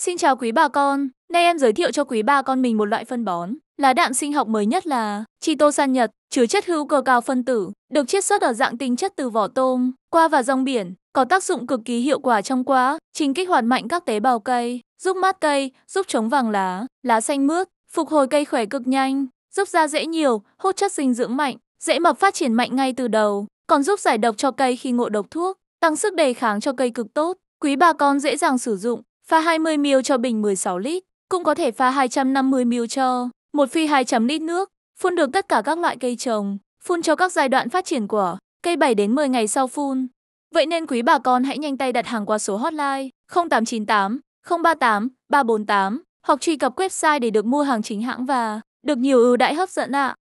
Xin chào quý bà con, nay em giới thiệu cho quý bà con mình một loại phân bón. là đạm sinh học mới nhất là Chitosan Nhật, chứa chất hữu cơ cao phân tử, được chiết xuất ở dạng tinh chất từ vỏ tôm, qua và rong biển, có tác dụng cực kỳ hiệu quả trong quá trình kích hoạt mạnh các tế bào cây, giúp mát cây, giúp chống vàng lá, lá xanh mướt, phục hồi cây khỏe cực nhanh, giúp da dễ nhiều, hút chất dinh dưỡng mạnh, dễ mập phát triển mạnh ngay từ đầu, còn giúp giải độc cho cây khi ngộ độc thuốc, tăng sức đề kháng cho cây cực tốt, quý bà con dễ dàng sử dụng pha 20ml cho bình 16 lít, cũng có thể pha 250ml cho một phi 200 lít nước, phun được tất cả các loại cây trồng, phun cho các giai đoạn phát triển của cây 7 đến 10 ngày sau phun. Vậy nên quý bà con hãy nhanh tay đặt hàng qua số hotline 0898 038 348 hoặc truy cập website để được mua hàng chính hãng và được nhiều ưu đãi hấp dẫn ạ. À.